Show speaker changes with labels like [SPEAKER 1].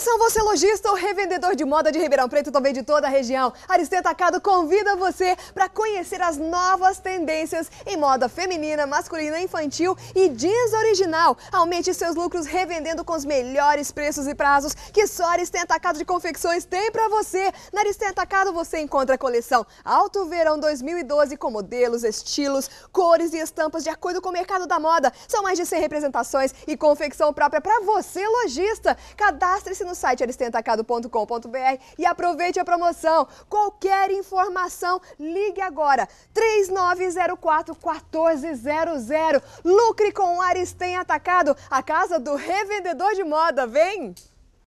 [SPEAKER 1] Atenção, você lojista ou revendedor de moda de Ribeirão Preto, também de toda a região. Aristeu Tacado convida você para conhecer as novas tendências em moda feminina, masculina, infantil e jeans original. Aumente seus lucros revendendo com os melhores preços e prazos que só Aristeu Tacado de Confecções tem para você. Na Aristeu Tacado você encontra a coleção Alto Verão 2012 com modelos, estilos, cores e estampas de acordo com o mercado da moda. São mais de 100 representações e confecção própria para você, lojista. Cadastre-se no no site aristentacado.com.br e aproveite a promoção. Qualquer informação, ligue agora. 3904 1400. Lucre com Aristem Atacado, a casa do revendedor de moda. Vem!